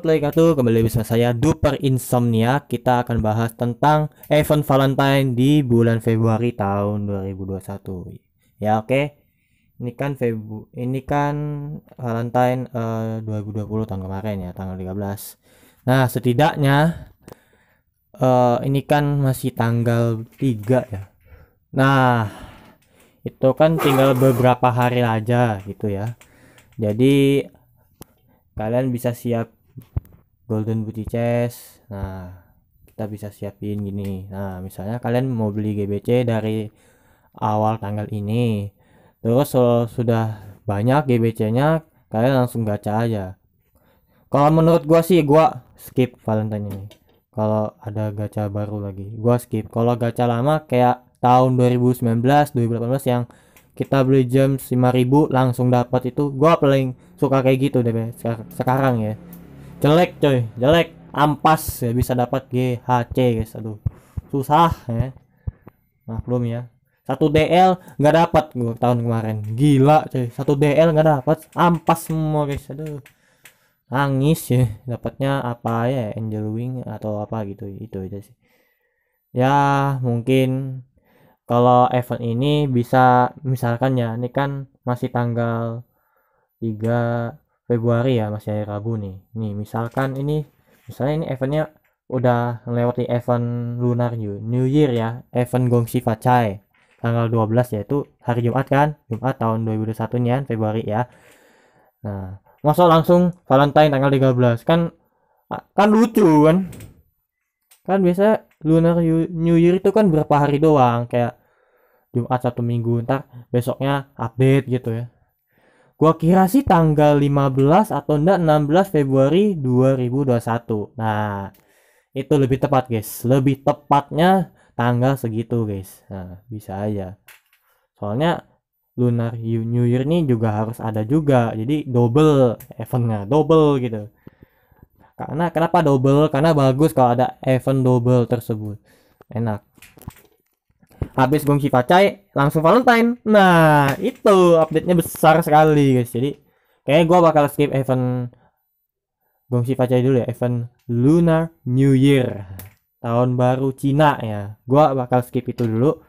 tuh kembali bersama saya Duper Insomnia kita akan bahas tentang event Valentine di bulan Februari tahun 2021 ya oke okay. ini kan Febu ini kan Valentine eh, uh, 2020 tahun kemarin ya tanggal 13 nah setidaknya uh, ini kan masih tanggal 3 ya nah itu kan tinggal beberapa hari aja gitu ya jadi kalian bisa siap golden booty chest nah kita bisa siapin gini nah misalnya kalian mau beli GBC dari awal tanggal ini terus kalau sudah banyak GBC nya kalian langsung gacha aja kalau menurut gua sih gua skip Valentine ini kalau ada gacha baru lagi gua skip kalau gacha lama kayak tahun 2019 2018 yang kita beli jam 5000 langsung dapat itu gua paling suka kayak gitu deh sekarang ya jelek coy jelek ampas ya bisa dapat GHC guys aduh susah ya maklum ya satu DL nggak dapat gua tahun kemarin gila coy satu DL nggak dapat ampas semua guys aduh nangis ya dapatnya apa ya angel wing atau apa gitu itu aja sih ya mungkin kalau event ini bisa misalkan ya ini kan masih tanggal 3 Februari ya masih hari Rabu nih nih misalkan ini misalnya ini eventnya udah melewati event Lunar New, New Year ya event Gongsi Facai tanggal 12 yaitu hari Jumat kan Jumat tahun 2021 nya Februari ya nah masa langsung Valentine tanggal 13 kan kan lucu kan kan biasa Lunar New Year itu kan berapa hari doang kayak Jumat satu minggu ntar besoknya update gitu ya Gua kira sih tanggal 15 atau enggak 16 Februari 2021. Nah, itu lebih tepat, guys. Lebih tepatnya tanggal segitu, guys. Nah, bisa aja. Soalnya Lunar New Year ini juga harus ada juga. Jadi double eventnya, double gitu. Karena kenapa double? Karena bagus kalau ada event double tersebut. Enak habis gongsi Pacai langsung Valentine nah itu update-nya besar sekali guys jadi kayaknya gue bakal skip event Gongsi Pacai dulu ya event Lunar New Year tahun baru Cina ya gue bakal skip itu dulu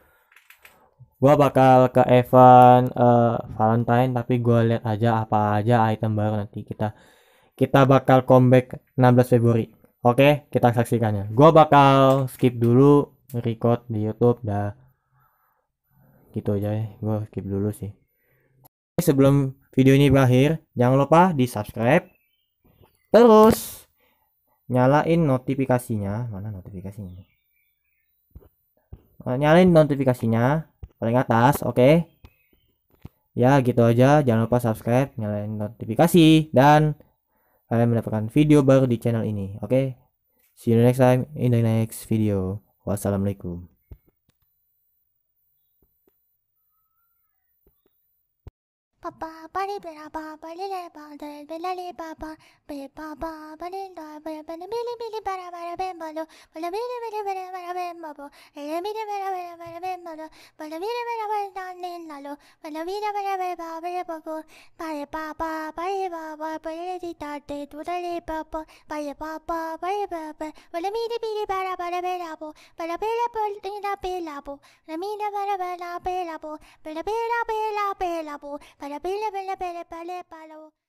gue bakal ke event uh, Valentine tapi gue lihat aja apa aja item baru nanti kita kita bakal comeback 16 Februari oke kita saksikannya gue bakal skip dulu record di YouTube dah gitu aja ya. gue skip dulu sih sebelum video ini berakhir jangan lupa di subscribe terus nyalain notifikasinya mana notifikasinya eh, nyalain notifikasinya paling atas oke okay? ya gitu aja jangan lupa subscribe nyalain notifikasi dan kalian mendapatkan video baru di channel ini oke okay? see you next time in the next video wassalamualaikum Papa bari bera ba bari le ba da bela le ba ba be ba ba bari da be ba ne bili bili bara bara ba malo bala bili bili bera bara ba mabo ele bili bera bera bara ba malo bala bili bera bara da ne lalo bala bili bera be ba ba bago bari ba ba bari ba ba bari di da de du da le ba ba bari ba ba bari ba ba bala bili bili bara bara ba labo bala bili bili bela bela bo, la mina bela bela bela bo, bela bela bela bela bo, bela bela bela bela bela bela bo.